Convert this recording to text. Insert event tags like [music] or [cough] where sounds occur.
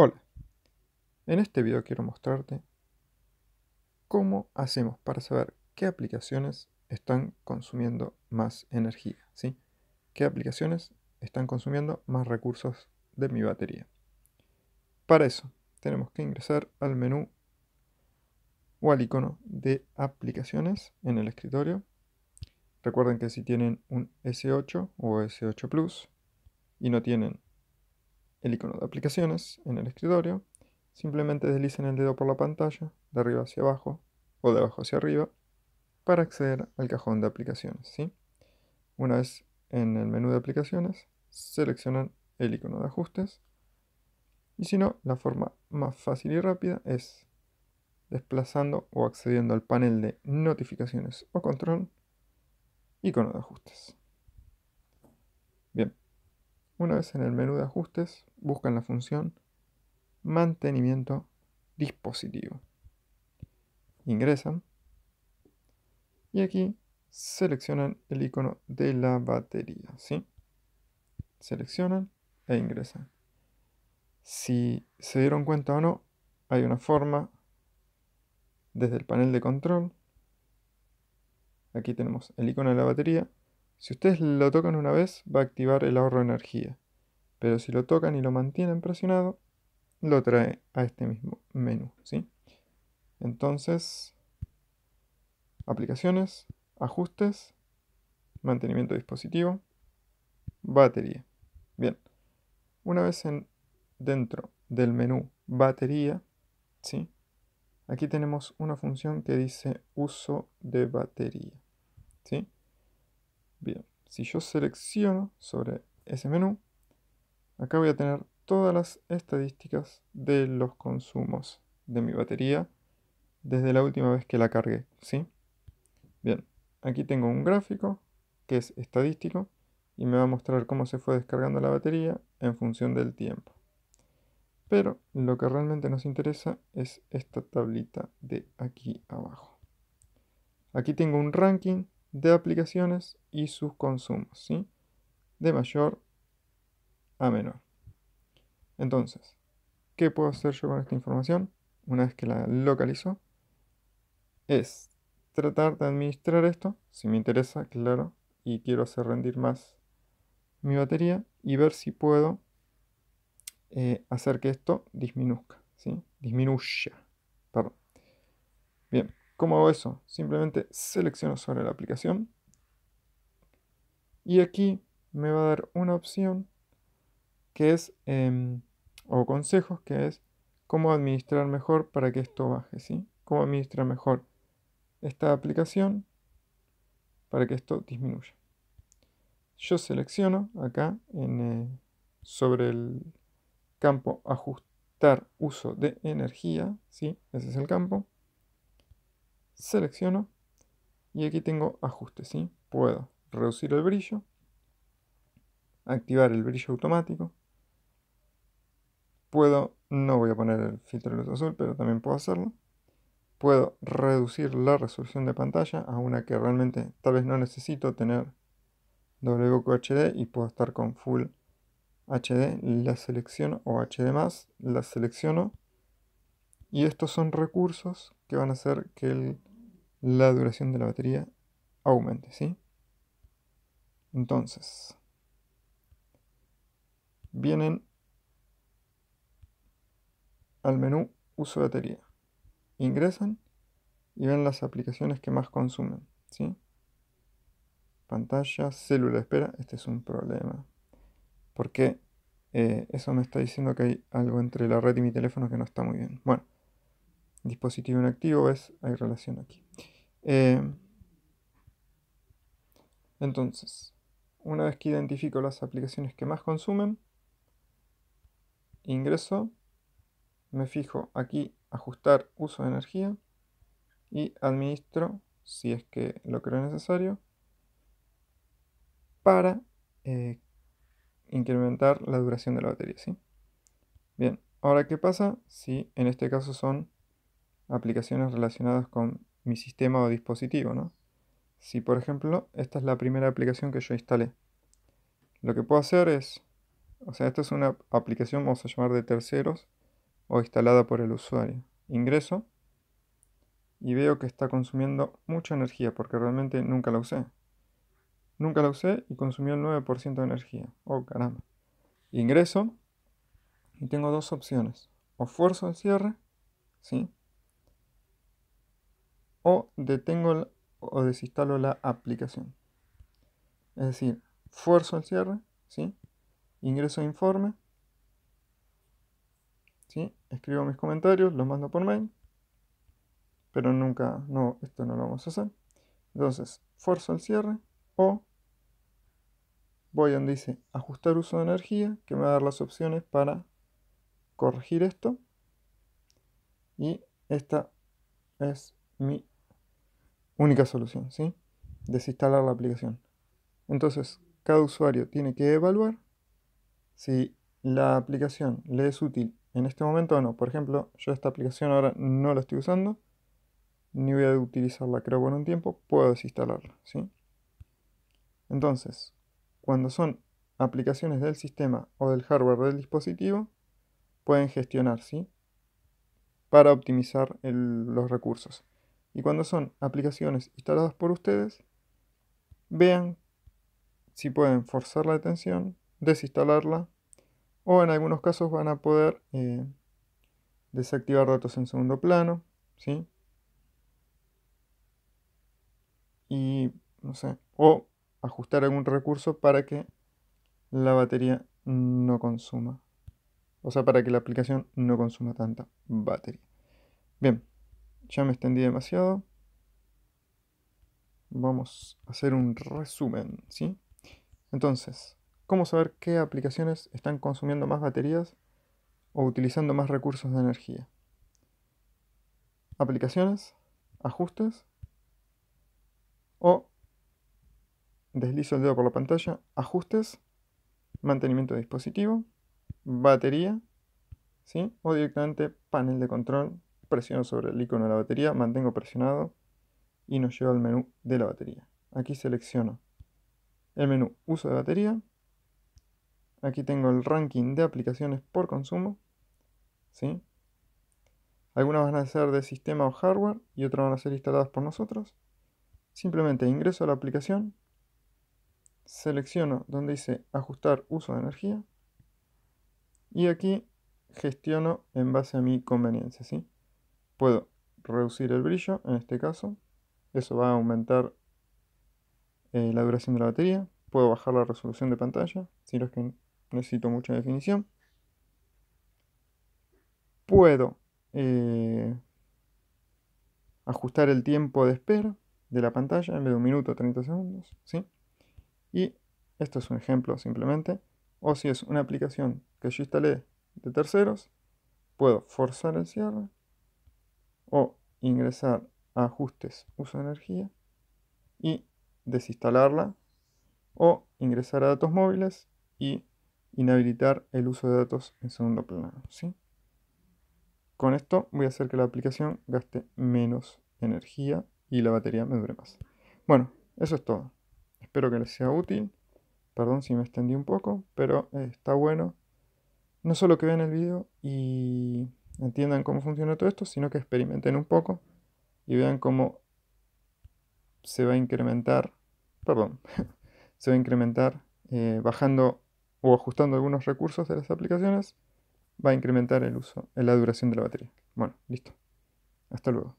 Hola, en este video quiero mostrarte cómo hacemos para saber qué aplicaciones están consumiendo más energía, ¿sí? ¿Qué aplicaciones están consumiendo más recursos de mi batería? Para eso tenemos que ingresar al menú o al icono de aplicaciones en el escritorio. Recuerden que si tienen un S8 o S8 Plus y no tienen el icono de aplicaciones en el escritorio, simplemente deslicen el dedo por la pantalla, de arriba hacia abajo o de abajo hacia arriba, para acceder al cajón de aplicaciones. ¿sí? Una vez en el menú de aplicaciones, seleccionan el icono de ajustes. Y si no, la forma más fácil y rápida es desplazando o accediendo al panel de notificaciones o control, icono de ajustes. Bien. Una vez en el menú de ajustes, buscan la función mantenimiento dispositivo. Ingresan y aquí seleccionan el icono de la batería. ¿sí? Seleccionan e ingresan. Si se dieron cuenta o no, hay una forma desde el panel de control. Aquí tenemos el icono de la batería si ustedes lo tocan una vez, va a activar el ahorro de energía. Pero si lo tocan y lo mantienen presionado, lo trae a este mismo menú. ¿sí? Entonces, aplicaciones, ajustes, mantenimiento dispositivo, batería. Bien, una vez en, dentro del menú batería, ¿sí? aquí tenemos una función que dice uso de batería. ¿sí? Bien, si yo selecciono sobre ese menú, acá voy a tener todas las estadísticas de los consumos de mi batería desde la última vez que la cargué, ¿sí? Bien, aquí tengo un gráfico que es estadístico y me va a mostrar cómo se fue descargando la batería en función del tiempo. Pero lo que realmente nos interesa es esta tablita de aquí abajo. Aquí tengo un ranking de aplicaciones y sus consumos, ¿sí? De mayor a menor. Entonces, ¿qué puedo hacer yo con esta información? Una vez que la localizo, es tratar de administrar esto, si me interesa, claro, y quiero hacer rendir más mi batería y ver si puedo eh, hacer que esto disminuzca, ¿sí? Disminuya, perdón. Bien. ¿Cómo hago eso? Simplemente selecciono sobre la aplicación y aquí me va a dar una opción que es, em, o consejos, que es cómo administrar mejor para que esto baje, ¿sí? Cómo administrar mejor esta aplicación para que esto disminuya. Yo selecciono acá eh, sobre el campo ajustar uso de energía, ¿sí? Ese es el campo selecciono y aquí tengo ajustes, ¿sí? Puedo reducir el brillo, activar el brillo automático, puedo, no voy a poner el filtro de luz azul, pero también puedo hacerlo, puedo reducir la resolución de pantalla a una que realmente tal vez no necesito tener WQHD y puedo estar con Full HD, la selecciono o HD+, la selecciono y estos son recursos que van a hacer que el la duración de la batería aumente, ¿sí? Entonces, vienen al menú uso de batería, ingresan y ven las aplicaciones que más consumen, ¿sí? Pantalla, célula de espera, este es un problema, porque eh, eso me está diciendo que hay algo entre la red y mi teléfono que no está muy bien. Bueno dispositivo inactivo, ¿ves? Hay relación aquí. Eh, entonces, una vez que identifico las aplicaciones que más consumen, ingreso, me fijo aquí ajustar uso de energía y administro, si es que lo creo necesario, para eh, incrementar la duración de la batería. ¿sí? Bien, ahora qué pasa si en este caso son aplicaciones relacionadas con mi sistema o dispositivo, ¿no? Si por ejemplo, esta es la primera aplicación que yo instalé. Lo que puedo hacer es, o sea, esta es una aplicación, vamos a llamar de terceros, o instalada por el usuario. Ingreso y veo que está consumiendo mucha energía porque realmente nunca la usé. Nunca la usé y consumió el 9% de energía. Oh, caramba. Ingreso y tengo dos opciones. O fuerzo el cierre, ¿sí? o detengo o desinstalo la aplicación. Es decir, fuerzo el cierre, ¿sí? ingreso informe, ¿sí? escribo mis comentarios, los mando por mail, pero nunca, no, esto no lo vamos a hacer. Entonces, fuerzo el cierre o voy donde dice ajustar uso de energía, que me va a dar las opciones para corregir esto. Y esta es mi única solución, ¿sí? Desinstalar la aplicación. Entonces, cada usuario tiene que evaluar si la aplicación le es útil en este momento o no. Por ejemplo, yo esta aplicación ahora no la estoy usando, ni voy a utilizarla creo por un tiempo, puedo desinstalarla, ¿sí? Entonces, cuando son aplicaciones del sistema o del hardware del dispositivo, pueden gestionar, ¿sí? Para optimizar los recursos. Y cuando son aplicaciones instaladas por ustedes, vean si pueden forzar la detención, desinstalarla o en algunos casos van a poder eh, desactivar datos en segundo plano, ¿sí? Y no sé, o ajustar algún recurso para que la batería no consuma. O sea, para que la aplicación no consuma tanta batería. Bien. Ya me extendí demasiado. Vamos a hacer un resumen, ¿sí? Entonces, ¿cómo saber qué aplicaciones están consumiendo más baterías o utilizando más recursos de energía? Aplicaciones, ajustes o deslizo el dedo por la pantalla, ajustes, mantenimiento de dispositivo, batería, ¿sí? O directamente panel de control presiono sobre el icono de la batería, mantengo presionado y nos lleva al menú de la batería. Aquí selecciono el menú uso de batería. Aquí tengo el ranking de aplicaciones por consumo. Algunas van a ser de sistema o hardware y otras van a ser instaladas por nosotros. Simplemente ingreso a la aplicación, selecciono donde dice ajustar uso de energía y aquí gestiono en base a mi conveniencia. ¿sí? puedo reducir el brillo, en este caso, eso va a aumentar eh, la duración de la batería, puedo bajar la resolución de pantalla, si no es que necesito mucha definición. Puedo eh, ajustar el tiempo de espera de la pantalla en vez de un minuto 30 segundos, ¿sí? Y esto es un ejemplo simplemente. O si es una aplicación que yo instalé de terceros, puedo forzar el cierre o ingresar a ajustes uso de energía y desinstalarla o ingresar a datos móviles y inhabilitar el uso de datos en segundo plano. ¿sí? Con esto voy a hacer que la aplicación gaste menos energía y la batería me dure más. Bueno, eso es todo. Espero que les sea útil. Perdón si me extendí un poco, pero está bueno. No solo que vean el video y entiendan cómo funciona todo esto, sino que experimenten un poco y vean cómo se va a incrementar, perdón, [laughs] se va a incrementar eh, bajando o ajustando algunos recursos de las aplicaciones, va a incrementar el uso, la duración de la batería. Bueno, listo. Hasta luego.